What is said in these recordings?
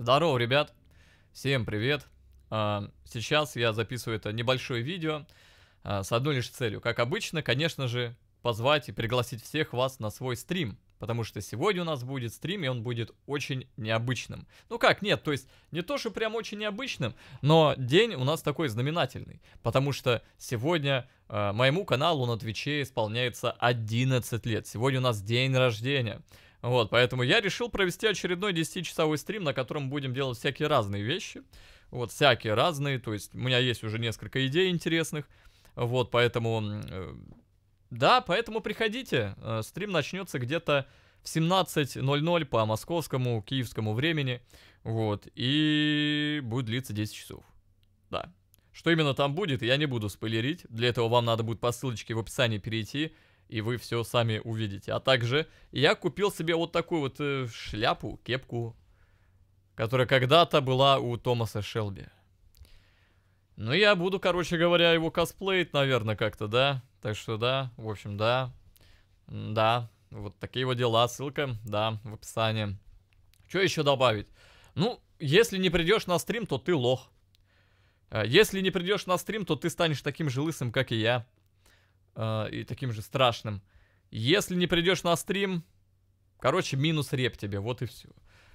Здорово, ребят! Всем привет! А, сейчас я записываю это небольшое видео а, с одной лишь целью. Как обычно, конечно же, позвать и пригласить всех вас на свой стрим. Потому что сегодня у нас будет стрим, и он будет очень необычным. Ну как, нет, то есть не то, что прям очень необычным, но день у нас такой знаменательный. Потому что сегодня э, моему каналу на Твиче исполняется 11 лет. Сегодня у нас день рождения. Вот, поэтому я решил провести очередной 10-часовой стрим, на котором будем делать всякие разные вещи. Вот, всякие разные, то есть у меня есть уже несколько идей интересных. Вот, поэтому... Э, да, поэтому приходите. Э, стрим начнется где-то в 17.00 по московскому, киевскому времени. Вот, и будет длиться 10 часов. Да. Что именно там будет, я не буду спойлерить. Для этого вам надо будет по ссылочке в описании перейти и вы все сами увидите. А также я купил себе вот такую вот э, шляпу, кепку, которая когда-то была у Томаса Шелби. Ну, я буду, короче говоря, его косплеить, наверное, как-то, да? Так что да, в общем, да. Да, вот такие вот дела, ссылка, да, в описании. Что еще добавить? Ну, если не придешь на стрим, то ты лох. Э, если не придешь на стрим, то ты станешь таким же лысым, как и я. Э, и таким же страшным. Если не придешь на стрим, короче, минус реп тебе, вот и все.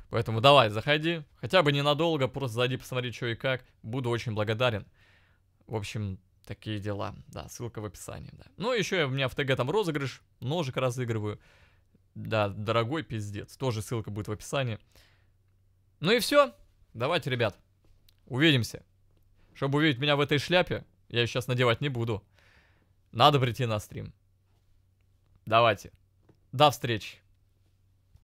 Поэтому давай, заходи, хотя бы ненадолго, просто зайди, посмотри, что и как. Буду очень благодарен. В общем, такие дела. Да, ссылка в описании, да. Ну, еще у меня в ТГ там розыгрыш, ножик разыгрываю. Да, дорогой пиздец, тоже ссылка будет в описании. Ну и все. Давайте, ребят, увидимся. Чтобы увидеть меня в этой шляпе, я ее сейчас надевать не буду. Надо прийти на стрим. Давайте. До встречи.